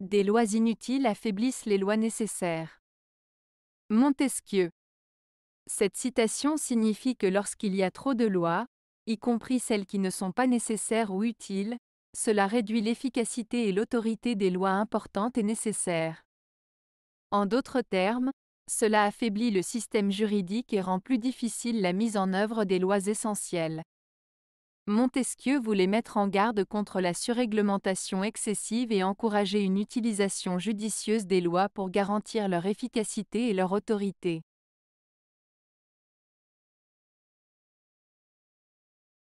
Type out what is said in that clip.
Des lois inutiles affaiblissent les lois nécessaires. Montesquieu. Cette citation signifie que lorsqu'il y a trop de lois, y compris celles qui ne sont pas nécessaires ou utiles, cela réduit l'efficacité et l'autorité des lois importantes et nécessaires. En d'autres termes, cela affaiblit le système juridique et rend plus difficile la mise en œuvre des lois essentielles. Montesquieu voulait mettre en garde contre la surréglementation excessive et encourager une utilisation judicieuse des lois pour garantir leur efficacité et leur autorité.